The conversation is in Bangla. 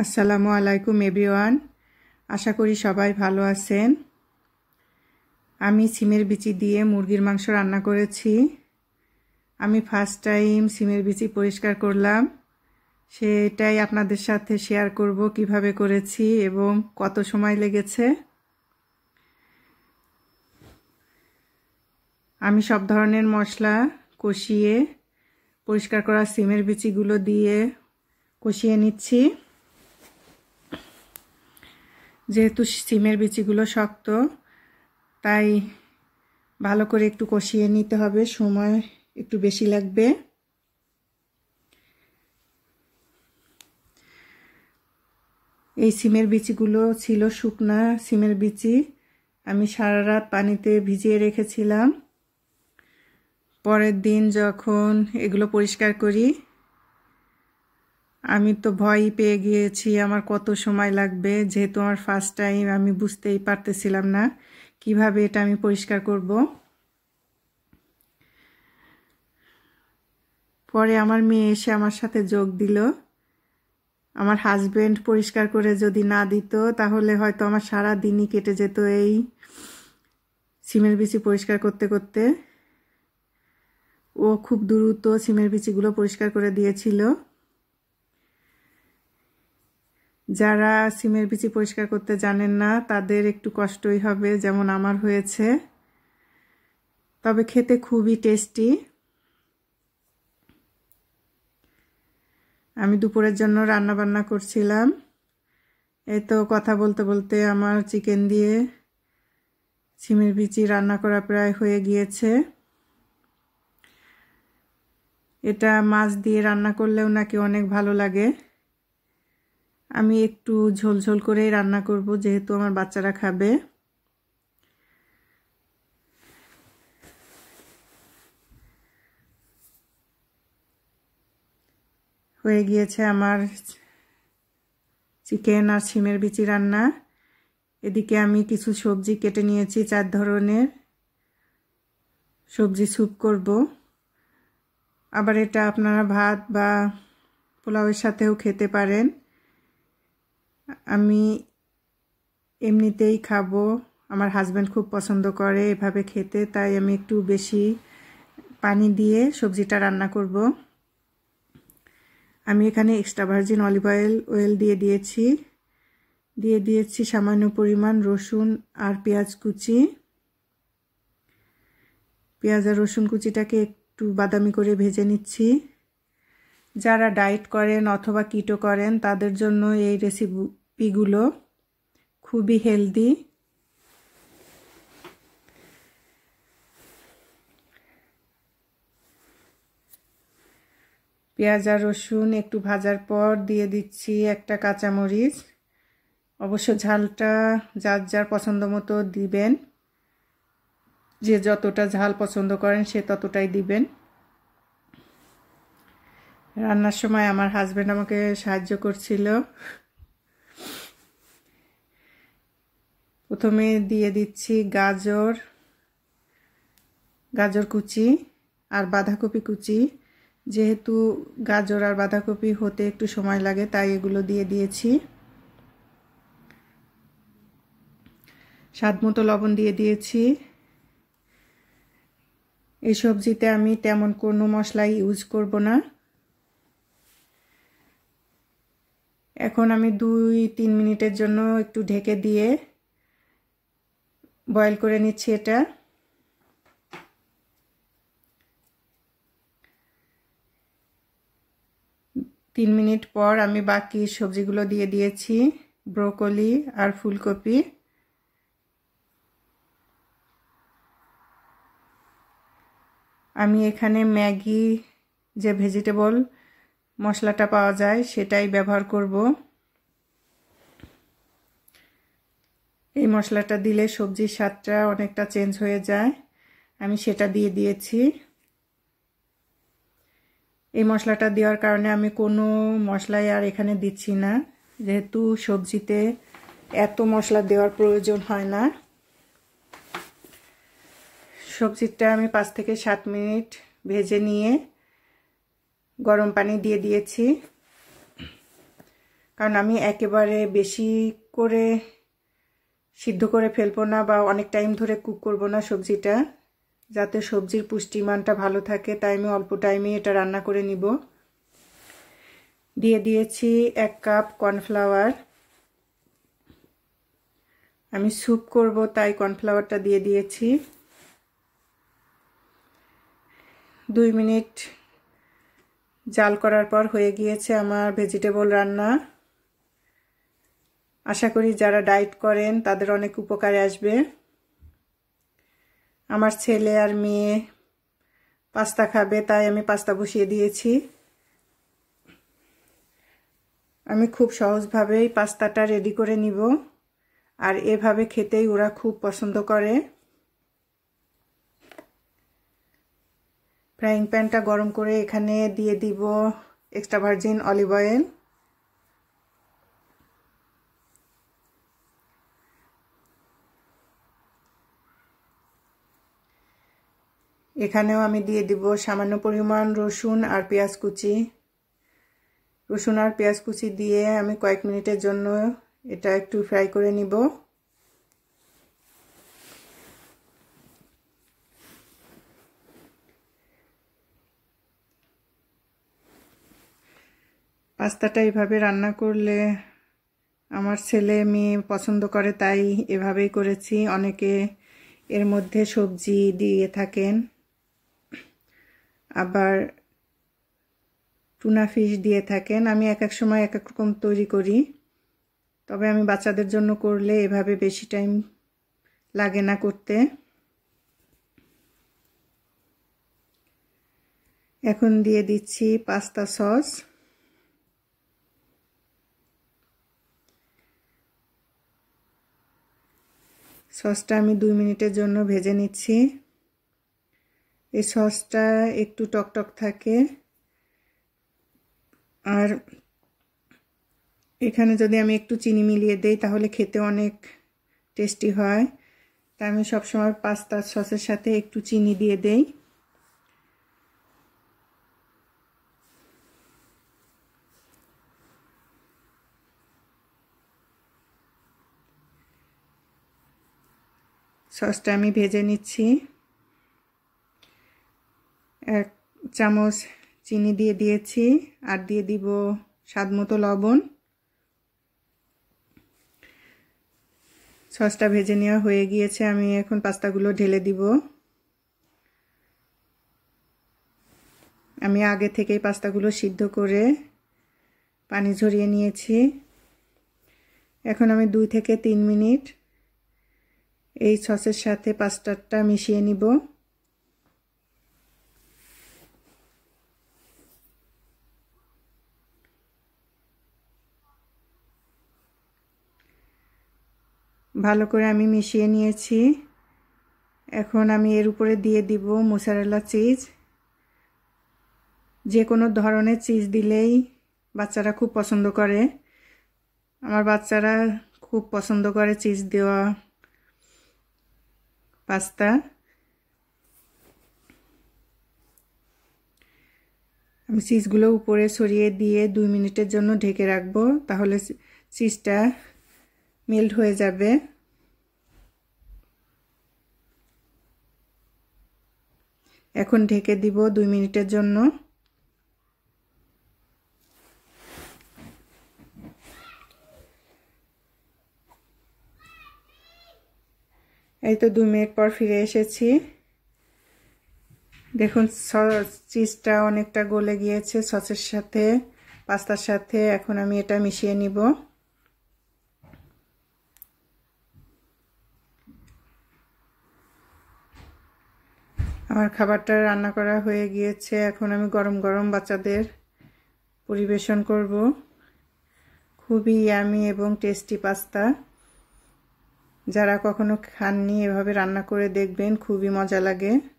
আসসালামু আলাইকুম এভরিওয়ান আশা করি সবাই ভালো আছেন আমি সিমের বিচি দিয়ে মুরগির মাংস রান্না করেছি আমি ফার্স্ট টাইম সিমের বিচি পরিষ্কার করলাম সেটাই আপনাদের সাথে শেয়ার করব কিভাবে করেছি এবং কত সময় লেগেছে আমি সব ধরনের মশলা কষিয়ে পরিষ্কার করা সিমের বিচিগুলো দিয়ে কষিয়ে নিচ্ছি যেহেতু সিমের বিচিগুলো শক্ত তাই ভালো করে একটু কষিয়ে নিতে হবে সময় একটু বেশি লাগবে এই সিমের বিচিগুলো ছিল শুকনা সিমের বিচি আমি সারা রাত পানিতে ভিজিয়ে রেখেছিলাম পরের দিন যখন এগুলো পরিষ্কার করি আমি তো ভয়ই পেয়ে গিয়েছি আমার কত সময় লাগবে যেহেতু আমার ফার্স্ট টাইম আমি বুঝতেই পারতেছিলাম না কিভাবে এটা আমি পরিষ্কার করব পরে আমার মেয়ে এসে আমার সাথে যোগ দিল আমার হাজব্যান্ড পরিষ্কার করে যদি না দিত তাহলে হয়তো আমার সারা দিনই কেটে যেত এই সিমের বিচি পরিষ্কার করতে করতে ও খুব দ্রুত সিমের বিচিগুলো পরিষ্কার করে দিয়েছিল যারা সিমের বিচি পরিষ্কার করতে জানেন না তাদের একটু কষ্টই হবে যেমন আমার হয়েছে তবে খেতে খুবই টেস্টি আমি দুপুরের জন্য রান্না বান্না করছিলাম এ তো কথা বলতে বলতে আমার চিকেন দিয়ে সিমের বিচি রান্না করা প্রায় হয়ে গিয়েছে এটা মাছ দিয়ে রান্না করলেও নাকি অনেক ভালো লাগে আমি একটু ঝোল ঝোল করে রান্না করব যেহেতু আমার বাচ্চারা খাবে হয়ে গিয়েছে আমার চিকেন আর সিমের বিচি রান্না এদিকে আমি কিছু সবজি কেটে নিয়েছি চার ধরনের সবজি স্যুপ করব আবার এটা আপনারা ভাত বা পোলাওয়ের সাথেও খেতে পারেন আমি এমনিতেই খাবো আমার হাজব্যান্ড খুব পছন্দ করে এভাবে খেতে তাই আমি একটু বেশি পানি দিয়ে সবজিটা রান্না করব আমি এখানে extra virgin olive oil oil দিয়ে দিয়েছি দিয়ে দিয়েছি সামান্য পরিমাণ রসুন আর পেঁয়াজ কুচি পেঁয়াজ আর রসুন কুচিটাকে একটু বাদামি করে ভেজে নিচ্ছি যারা ডায়েট করেন অথবা কিটো করেন তাদের জন্য এই রেসিপি পিগুলো খুবই হেলদি পেঁয়াজ আর রসুন একটু ভাজার পর দিয়ে দিচ্ছি একটা কাঁচামরিচ অবশ্য ঝালটা যার যার পছন্দ মতো দিবেন যে যতটা ঝাল পছন্দ করেন সে ততটাই দিবেন রান্নার সময় আমার হাজব্যান্ড আমাকে সাহায্য করছিল প্রথমে দিয়ে দিচ্ছি গাজর গাজর কুচি আর বাঁধাকপি কুচি যেহেতু গাজর আর বাঁধাকপি হতে একটু সময় লাগে তাই এগুলো দিয়ে দিয়েছি স্বাদ মতো লবণ দিয়ে দিয়েছি এই সবজিতে আমি তেমন কোনো মশলা ইউজ করব না এখন আমি দুই তিন মিনিটের জন্য একটু ঢেকে দিয়ে বয়েল করে নিচ্ছি এটা তিন মিনিট পর আমি বাকি সবজিগুলো দিয়ে দিয়েছি ব্রোকলি আর ফুলকপি আমি এখানে ম্যাগি যে ভেজিটেবল মশলাটা পাওয়া যায় সেটাই ব্যবহার করব এই মশলাটা দিলে সবজির স্বাদটা অনেকটা চেঞ্জ হয়ে যায় আমি সেটা দিয়ে দিয়েছি এই মশলাটা দেওয়ার কারণে আমি কোনো মশলাই আর এখানে দিচ্ছি না যেহেতু সবজিতে এত মশলা দেওয়ার প্রয়োজন হয় না সবজিটা আমি পাঁচ থেকে সাত মিনিট ভেজে নিয়ে গরম পানি দিয়ে দিয়েছি কারণ আমি একেবারে বেশি করে সিদ্ধ করে ফেলবো না বা অনেক টাইম ধরে কুক করব না সবজিটা যাতে সবজির পুষ্টিমানটা ভালো থাকে তাই আমি অল্প টাইমে এটা রান্না করে নিব দিয়ে দিয়েছি এক কাপ কর্নফ্লাওয়ার আমি স্যুপ করব তাই কর্নফ্লাওয়ারটা দিয়ে দিয়েছি দুই মিনিট জাল করার পর হয়ে গিয়েছে আমার ভেজিটেবল রান্না আশা করি যারা ডায়েট করেন তাদের অনেক উপকারে আসবে আমার ছেলে আর মেয়ে পাস্তা খাবে তাই আমি পাস্তা বসিয়ে দিয়েছি আমি খুব সহজভাবেই পাস্তাটা রেডি করে নিব আর এভাবে খেতেই ওরা খুব পছন্দ করে ফ্রাইং প্যানটা গরম করে এখানে দিয়ে দিব এক্সট্রা ভার্জিন অলিভ অয়েল এখানেও আমি দিয়ে দিব সামান্য পরিমাণ রসুন আর পেঁয়াজ কুচি রসুন আর পেঁয়াজ কুচি দিয়ে আমি কয়েক মিনিটের জন্য এটা একটু ফ্রাই করে নিব পাস্তাটা এভাবে রান্না করলে আমার ছেলে মেয়ে পছন্দ করে তাই এভাবেই করেছি অনেকে এর মধ্যে সবজি দিয়ে থাকেন আবার টুনা ফিশ দিয়ে থাকেন আমি এক এক সময় এক এক রকম তৈরি করি তবে আমি বাচ্চাদের জন্য করলে এভাবে বেশি টাইম লাগে না করতে এখন দিয়ে দিচ্ছি পাস্তা সস সসটা আমি দুই মিনিটের জন্য ভেজে নিচ্ছি এই সসটা একটু টকটক থাকে আর এখানে যদি আমি একটু চিনি মিলিয়ে দেই তাহলে খেতে অনেক টেস্টি হয় তাই আমি সবসময় পাস্তা সসের সাথে একটু চিনি দিয়ে দেই সসটা আমি ভেজে নিচ্ছি এক চামচ চিনি দিয়ে দিয়েছি আর দিয়ে দিব স্বাদ মতো লবণ সসটা ভেজে নেওয়া হয়ে গিয়েছে আমি এখন পাস্তাগুলো ঢেলে দিব আমি আগে থেকেই পাস্তাগুলো সিদ্ধ করে পানি ঝরিয়ে নিয়েছি এখন আমি দুই থেকে তিন মিনিট এই সসের সাথে পাস্তাটা মিশিয়ে নিব ভালো করে আমি মিশিয়ে নিয়েছি এখন আমি এর উপরে দিয়ে দিব মোসারেলা চিজ যে কোনো ধরনের চিজ দিলেই বাচ্চারা খুব পছন্দ করে আমার বাচ্চারা খুব পছন্দ করে চিজ দেওয়া পাস্তা আমি চিজগুলো উপরে সরিয়ে দিয়ে দুই মিনিটের জন্য ঢেকে রাখবো তাহলে চিজটা মেল্ট হয়ে যাবে এখন ঢেকে দিব দুই মিনিটের জন্য এই তো দু মিনিট পর ফিরে এসেছি দেখুন চিজটা অনেকটা গলে গিয়েছে সসের সাথে পাস্তার সাথে এখন আমি এটা মিশিয়ে নিব আমার খাবারটা রান্না করা হয়ে গিয়েছে এখন আমি গরম গরম বাচ্চাদের পরিবেশন করব খুবই আমি এবং টেস্টি পাস্তা যারা কখনো খাননি এভাবে রান্না করে দেখবেন খুবই মজা লাগে